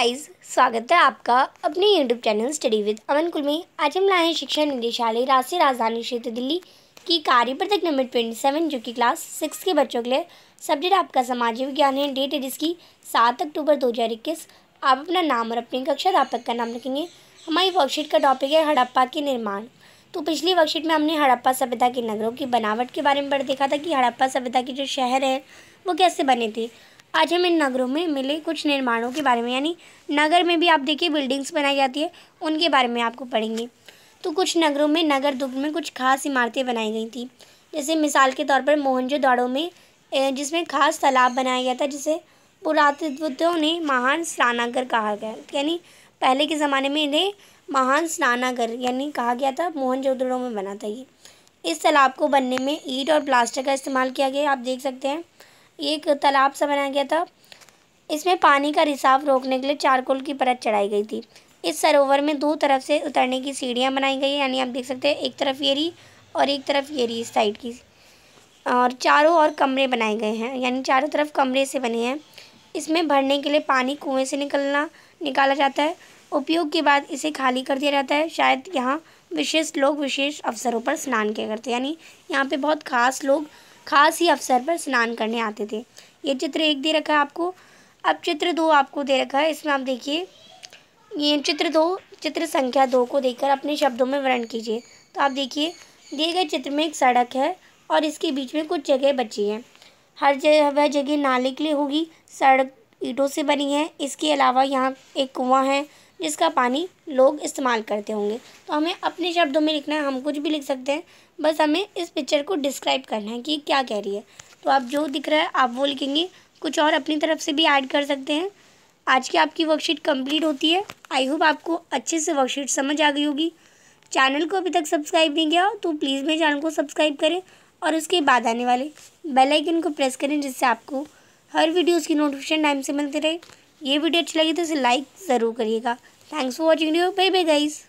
guys स्वागत है आपका अपने YouTube channel study with Aman कुल में आज हम लाए हैं शिक्षा निदेशालय राष्ट्रीय राजधानी क्षेत्र दिल्ली की कार्यप्रतक नंबर ट्वेंटी सेवन जो कि क्लास सिक्स के बच्चों के लिए सब्जेक्ट आपका समाज विज्ञान है डेट है जिसकी सात अक्टूबर दो हज़ार इक्कीस आप अपना नाम और अपनी कक्षा अध्यापक का नाम लिखेंगे हमारी वर्कशीट का टॉपिक है हड़प्पा के निर्माण तो पिछली वर्कशीट में हमने हड़प्पा सभ्यता के नगरों की बनावट के बारे में पढ़ देखा था कि हड़प्पा सभ्यता के जो शहर हैं वो कैसे बने थे आज हम इन नगरों में मिले कुछ निर्माणों के बारे में यानी नगर में भी आप देखिए बिल्डिंग्स बनाई जाती है उनके बारे में आपको पढ़ेंगे तो कुछ नगरों में नगर दुर्ग में कुछ खास इमारतें बनाई गई थी जैसे मिसाल के तौर पर मोहनजोदाड़ो में जिसमें खास तालाब बनाया गया था जिसे पुरातत्वों ने महान स्नानागर कहा गया यानी पहले के ज़माने में इन्हें महान स्नानागर यानी कहा गया था मोहनजोदड़ो में बना था ये इस तालाब को बनने में ईट और प्लास्टर का इस्तेमाल किया गया आप देख सकते हैं एक तालाब सा बनाया गया था इसमें पानी का रिसाव रोकने के लिए चारकोल की परत चढ़ाई गई थी इस सरोवर में दो तरफ से उतरने की सीढ़ियाँ बनाई गई यानी आप देख सकते हैं एक तरफ ये रही और एक तरफ ये रही इस साइड की और चारों ओर कमरे बनाए गए हैं यानी चारों तरफ कमरे से बने हैं इसमें भरने के लिए पानी कुएं से निकलना निकाला जाता है उपयोग के बाद इसे खाली कर दिया जाता है शायद यहाँ विशेष लोग विशेष अवसरों पर स्नान किया करते हैं यानी यहाँ पे बहुत खास लोग खास ही अवसर पर स्नान करने आते थे ये चित्र एक दे रखा है आपको अब चित्र दो आपको दे रखा है इसमें आप देखिए ये चित्र दो चित्र संख्या दो को देखकर अपने शब्दों में वर्ण कीजिए तो आप देखिए दिए गए चित्र में एक सड़क है और इसके बीच में कुछ जगह बची है हर जगह वह जगह नाले के लिए होगी सड़क ईटों से बनी है इसके अलावा यहाँ एक कुआं है जिसका पानी लोग इस्तेमाल करते होंगे तो हमें अपने शब्दों में लिखना है हम कुछ भी लिख सकते हैं बस हमें इस पिक्चर को डिस्क्राइब करना है कि क्या कह रही है तो आप जो दिख रहा है आप वो लिखेंगे कुछ और अपनी तरफ से भी ऐड कर सकते हैं आज की आपकी वर्कशीट कंप्लीट होती है आई होप आपको अच्छे से वर्कशीट समझ आ गई होगी चैनल को अभी तक सब्सक्राइब नहीं किया तो प्लीज़ मेरे चैनल को सब्सक्राइब करें और उसके बाद आने वाले बेल आइकन को प्रेस करें जिससे आपको हर वीडियोस की नोटिफिकेशन टाइम से मिलती रहे ये वीडियो अच्छी लगी तो इसे लाइक ज़रूर करिएगा thanks for watching video bye bye guys